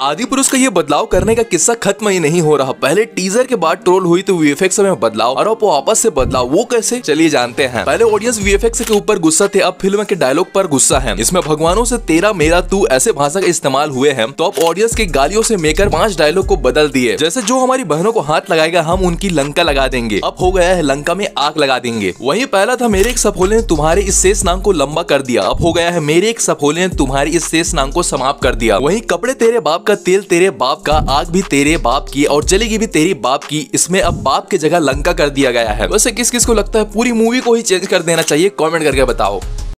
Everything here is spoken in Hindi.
आदि पुरुष का ये बदलाव करने का किस्सा खत्म ही नहीं हो रहा पहले टीजर के बाद ट्रोल हुई तो वीएफएक्स में बदलाव और अब वापस से बदलाव वो कैसे चलिए जानते हैं पहले ऑडियंस वीएफएक्स के ऊपर गुस्सा थे अब फिल्म के डायलॉग पर गुस्सा है इसमें भगवानों से तेरा मेरा तू ऐसे भाषा का इस्तेमाल हुए हैं तो अब ऑडियंस की गालियों ऐसी मेकर पांच डायलॉग को बदल दिए जैसे जो हमारी बहनों को हाथ लगाएगा हम उनकी लंका लगा देंगे अब हो गया है लंका में आग लगा देंगे वही पहला था मेरे एक सफोले ने तुम्हारे इस शेष नाम को लंबा कर दिया अब हो गया है मेरे एक सफोले ने तुम्हारे इस शेष नाम को समाप्त कर दिया वही कपड़े तेरे बाप का तेल तेरे बाप का आग भी तेरे बाप की और जलेगी भी तेरी बाप की इसमें अब बाप की जगह लंका कर दिया गया है वैसे किस किस को लगता है पूरी मूवी को ही चेंज कर देना चाहिए कॉमेंट करके बताओ